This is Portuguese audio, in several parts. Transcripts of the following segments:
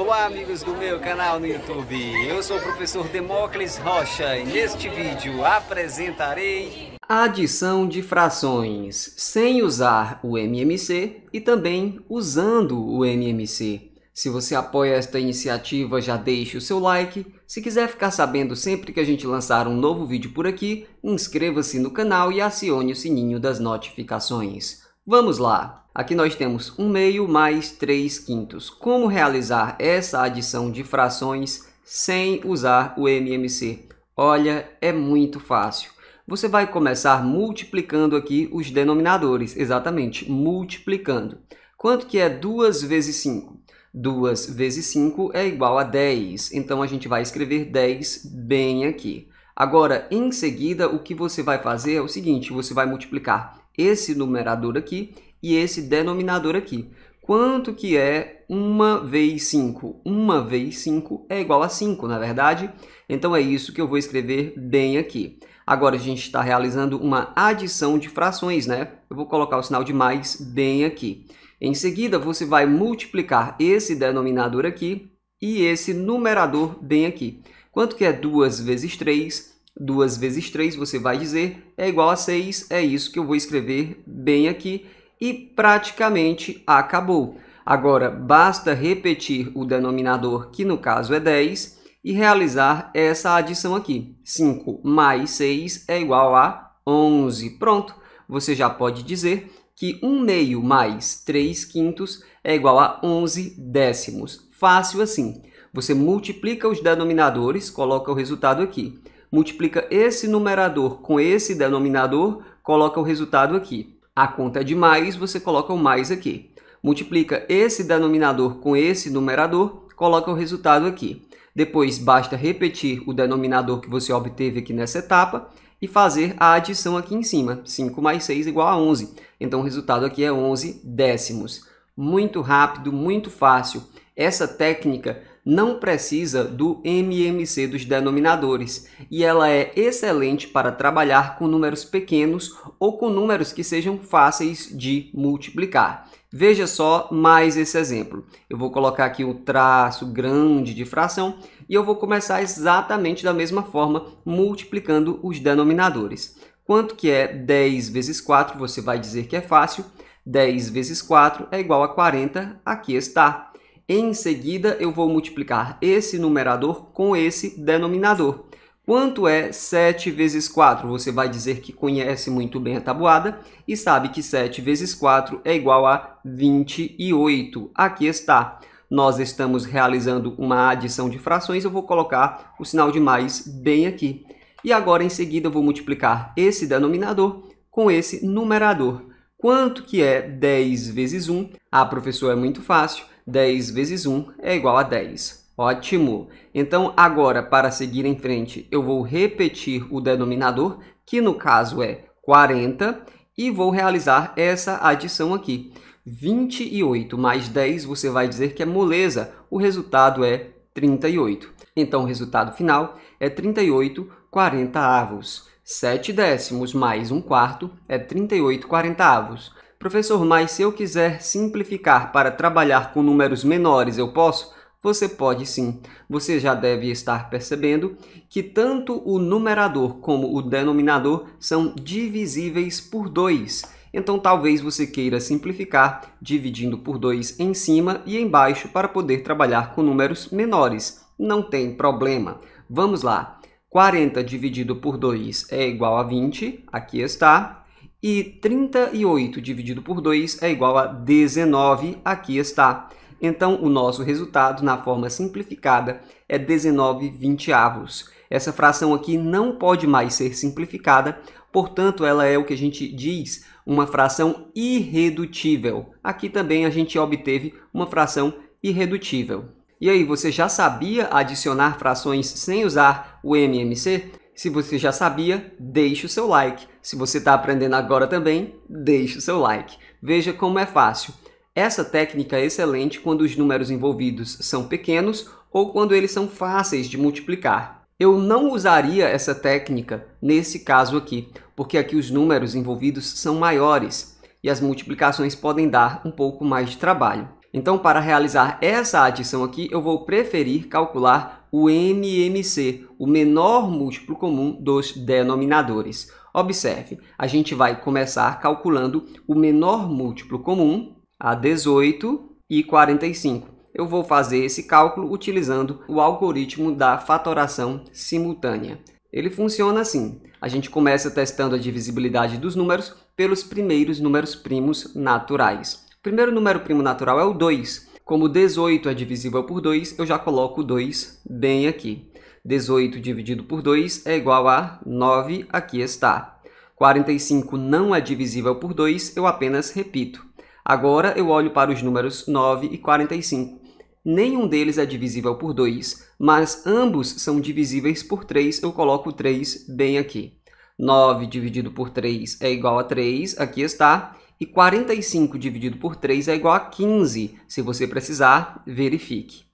Olá, amigos do meu canal no YouTube. Eu sou o professor Demócles Rocha e neste vídeo apresentarei a adição de frações sem usar o MMC e também usando o MMC. Se você apoia esta iniciativa, já deixe o seu like. Se quiser ficar sabendo sempre que a gente lançar um novo vídeo por aqui, inscreva-se no canal e acione o sininho das notificações. Vamos lá! Aqui nós temos 1 meio mais 3 quintos. Como realizar essa adição de frações sem usar o MMC? Olha, é muito fácil. Você vai começar multiplicando aqui os denominadores, exatamente, multiplicando. Quanto que é 2 vezes 5? 2 vezes 5 é igual a 10, então a gente vai escrever 10 bem aqui. Agora, em seguida, o que você vai fazer é o seguinte, você vai multiplicar esse numerador aqui e esse denominador aqui. Quanto que é 1 vez 5? 1 vez 5 é igual a 5, na é verdade? Então, é isso que eu vou escrever bem aqui. Agora, a gente está realizando uma adição de frações, né? Eu vou colocar o sinal de mais bem aqui. Em seguida, você vai multiplicar esse denominador aqui e esse numerador bem aqui. Quanto que é 2 vezes 3? 2 vezes 3, você vai dizer, é igual a 6, é isso que eu vou escrever bem aqui, e praticamente acabou. Agora, basta repetir o denominador, que no caso é 10, e realizar essa adição aqui. 5 mais 6 é igual a 11. Pronto, você já pode dizer que 1 meio mais 3 quintos é igual a 11 décimos. Fácil assim. Você multiplica os denominadores, coloca o resultado aqui multiplica esse numerador com esse denominador, coloca o resultado aqui. A conta é de mais, você coloca o mais aqui. Multiplica esse denominador com esse numerador, coloca o resultado aqui. Depois, basta repetir o denominador que você obteve aqui nessa etapa e fazer a adição aqui em cima. 5 mais 6 igual a 11. Então, o resultado aqui é 11 décimos. Muito rápido, muito fácil. Essa técnica não precisa do MMC dos denominadores e ela é excelente para trabalhar com números pequenos ou com números que sejam fáceis de multiplicar. Veja só mais esse exemplo. Eu vou colocar aqui o um traço grande de fração e eu vou começar exatamente da mesma forma, multiplicando os denominadores. Quanto que é 10 vezes 4? Você vai dizer que é fácil. 10 vezes 4 é igual a 40, aqui está. Em seguida, eu vou multiplicar esse numerador com esse denominador. Quanto é 7 vezes 4? Você vai dizer que conhece muito bem a tabuada e sabe que 7 vezes 4 é igual a 28. Aqui está. Nós estamos realizando uma adição de frações, eu vou colocar o sinal de mais bem aqui. E agora, em seguida, eu vou multiplicar esse denominador com esse numerador. Quanto que é 10 vezes 1? Ah, professor, é muito fácil. 10 vezes 1 é igual a 10. Ótimo! Então, agora, para seguir em frente, eu vou repetir o denominador, que no caso é 40, e vou realizar essa adição aqui. 28 mais 10, você vai dizer que é moleza. O resultado é 38. Então, o resultado final é 38 quarenta avos. 7 décimos mais 1 quarto é 38 quarenta avos. Professor, mas se eu quiser simplificar para trabalhar com números menores, eu posso? Você pode sim. Você já deve estar percebendo que tanto o numerador como o denominador são divisíveis por 2. Então talvez você queira simplificar dividindo por 2 em cima e embaixo para poder trabalhar com números menores. Não tem problema. Vamos lá. 40 dividido por 2 é igual a 20. Aqui está. E 38 dividido por 2 é igual a 19, aqui está. Então, o nosso resultado, na forma simplificada, é 19 vinteavos. Essa fração aqui não pode mais ser simplificada, portanto, ela é o que a gente diz uma fração irredutível. Aqui também a gente obteve uma fração irredutível. E aí, você já sabia adicionar frações sem usar o MMC? Se você já sabia, deixe o seu like. Se você está aprendendo agora também, deixe o seu like. Veja como é fácil. Essa técnica é excelente quando os números envolvidos são pequenos ou quando eles são fáceis de multiplicar. Eu não usaria essa técnica nesse caso aqui, porque aqui os números envolvidos são maiores e as multiplicações podem dar um pouco mais de trabalho. Então, para realizar essa adição aqui, eu vou preferir calcular o MMC, o menor múltiplo comum dos denominadores. Observe, a gente vai começar calculando o menor múltiplo comum, a 18 e 45. Eu vou fazer esse cálculo utilizando o algoritmo da fatoração simultânea. Ele funciona assim. A gente começa testando a divisibilidade dos números pelos primeiros números primos naturais. O primeiro número primo natural é o 2. Como 18 é divisível por 2, eu já coloco o 2 bem aqui. 18 dividido por 2 é igual a 9, aqui está. 45 não é divisível por 2, eu apenas repito. Agora eu olho para os números 9 e 45. Nenhum deles é divisível por 2, mas ambos são divisíveis por 3, eu coloco 3 bem aqui. 9 dividido por 3 é igual a 3, aqui está. E 45 dividido por 3 é igual a 15. Se você precisar, verifique.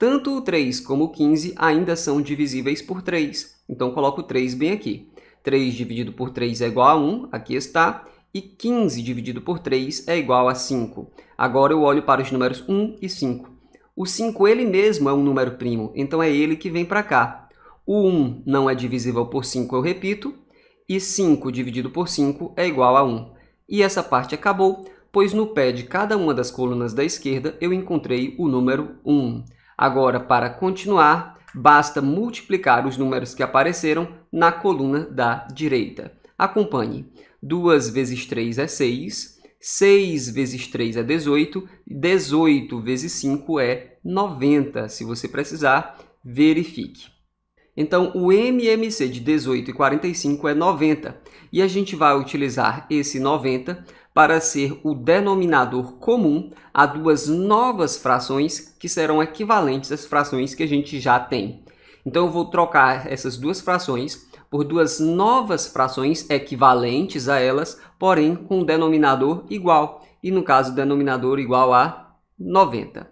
Tanto o 3 como o 15 ainda são divisíveis por 3, então coloco o 3 bem aqui. 3 dividido por 3 é igual a 1, aqui está, e 15 dividido por 3 é igual a 5. Agora eu olho para os números 1 e 5. O 5 ele mesmo é um número primo, então é ele que vem para cá. O 1 não é divisível por 5, eu repito, e 5 dividido por 5 é igual a 1. E essa parte acabou, pois no pé de cada uma das colunas da esquerda eu encontrei o número 1. Agora, para continuar, basta multiplicar os números que apareceram na coluna da direita. Acompanhe. 2 vezes 3 é 6, 6 vezes 3 é 18, 18 vezes 5 é 90. Se você precisar, verifique. Então, o MMC de 18 e 45 é 90. E a gente vai utilizar esse 90 para ser o denominador comum a duas novas frações que serão equivalentes às frações que a gente já tem. Então eu vou trocar essas duas frações por duas novas frações equivalentes a elas, porém com denominador igual, e no caso denominador igual a 90.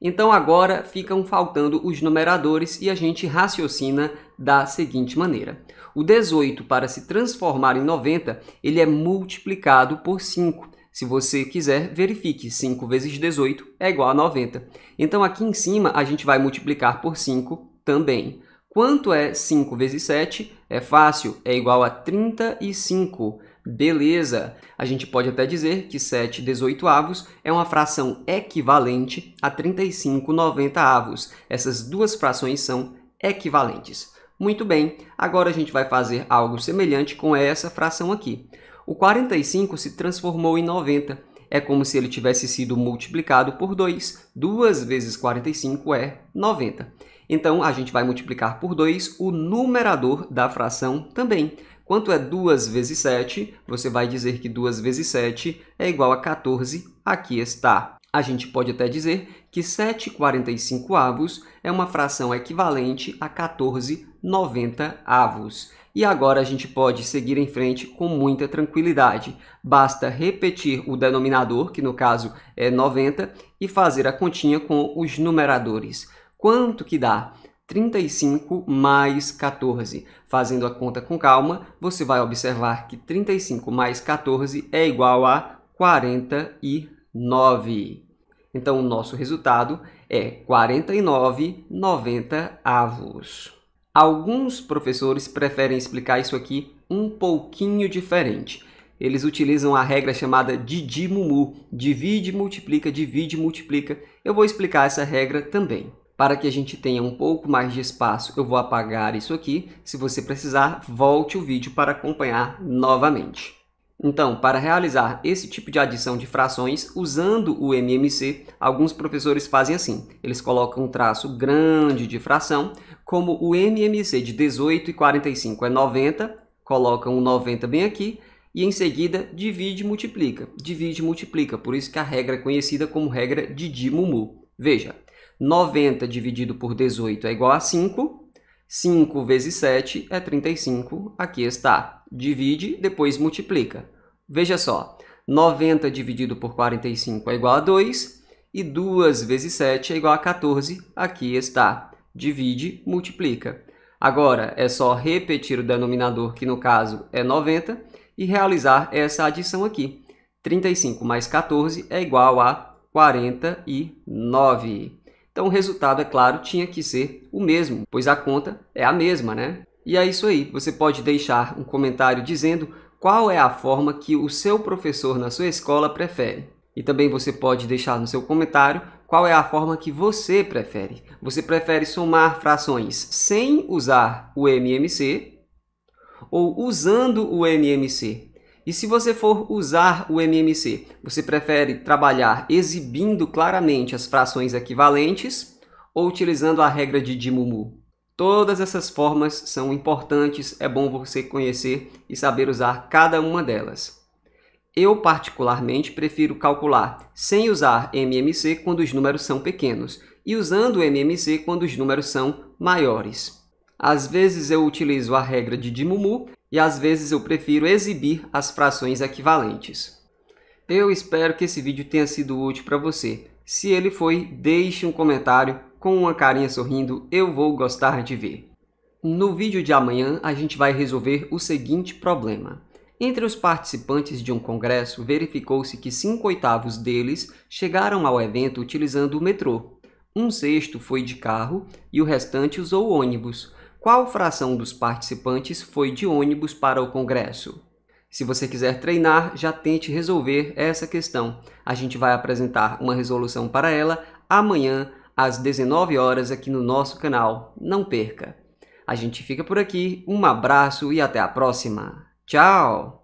Então agora ficam faltando os numeradores e a gente raciocina da seguinte maneira. O 18, para se transformar em 90, ele é multiplicado por 5. Se você quiser, verifique. 5 vezes 18 é igual a 90. Então aqui em cima a gente vai multiplicar por 5 também. Quanto é 5 vezes 7? É fácil, é igual a 35. Beleza! A gente pode até dizer que 7 18 avos é uma fração equivalente a 35 90 avos. Essas duas frações são equivalentes. Muito bem, agora a gente vai fazer algo semelhante com essa fração aqui. O 45 se transformou em 90. É como se ele tivesse sido multiplicado por 2. 2 vezes 45 é 90. Então, a gente vai multiplicar por 2 o numerador da fração também. Quanto é 2 vezes 7? Você vai dizer que 2 vezes 7 é igual a 14. Aqui está. A gente pode até dizer que 7 45 avos é uma fração equivalente a 14 90 avos. E agora a gente pode seguir em frente com muita tranquilidade. Basta repetir o denominador, que no caso é 90, e fazer a continha com os numeradores. Quanto que dá? 35 mais 14. Fazendo a conta com calma, você vai observar que 35 mais 14 é igual a 49. Então, o nosso resultado é 49 90 avos. Alguns professores preferem explicar isso aqui um pouquinho diferente. Eles utilizam a regra chamada Didi Mumu, divide, multiplica, divide, multiplica. Eu vou explicar essa regra também. Para que a gente tenha um pouco mais de espaço, eu vou apagar isso aqui. Se você precisar, volte o vídeo para acompanhar novamente. Então, para realizar esse tipo de adição de frações, usando o MMC, alguns professores fazem assim. Eles colocam um traço grande de fração, como o MMC de 18 e 45 é 90, colocam o 90 bem aqui, e em seguida divide e multiplica. Divide e multiplica, por isso que a regra é conhecida como regra de Dimumu. Veja, 90 dividido por 18 é igual a 5. 5 vezes 7 é 35. Aqui está. Divide, depois multiplica. Veja só. 90 dividido por 45 é igual a 2. E 2 vezes 7 é igual a 14. Aqui está. Divide, multiplica. Agora, é só repetir o denominador, que no caso é 90, e realizar essa adição aqui. 35 mais 14 é igual a 49. Então o resultado, é claro, tinha que ser o mesmo, pois a conta é a mesma, né? E é isso aí. Você pode deixar um comentário dizendo qual é a forma que o seu professor na sua escola prefere. E também você pode deixar no seu comentário qual é a forma que você prefere. Você prefere somar frações sem usar o MMC ou usando o MMC? E se você for usar o MMC, você prefere trabalhar exibindo claramente as frações equivalentes ou utilizando a regra de Dimumu? Todas essas formas são importantes, é bom você conhecer e saber usar cada uma delas. Eu, particularmente, prefiro calcular sem usar MMC quando os números são pequenos e usando MMC quando os números são maiores. Às vezes eu utilizo a regra de Dimumu e às vezes eu prefiro exibir as frações equivalentes. Eu espero que esse vídeo tenha sido útil para você. Se ele foi, deixe um comentário com uma carinha sorrindo, eu vou gostar de ver. No vídeo de amanhã, a gente vai resolver o seguinte problema. Entre os participantes de um congresso, verificou-se que 5 oitavos deles chegaram ao evento utilizando o metrô. Um sexto foi de carro e o restante usou ônibus. Qual fração dos participantes foi de ônibus para o Congresso? Se você quiser treinar, já tente resolver essa questão. A gente vai apresentar uma resolução para ela amanhã às 19 horas aqui no nosso canal. Não perca. A gente fica por aqui. Um abraço e até a próxima. Tchau.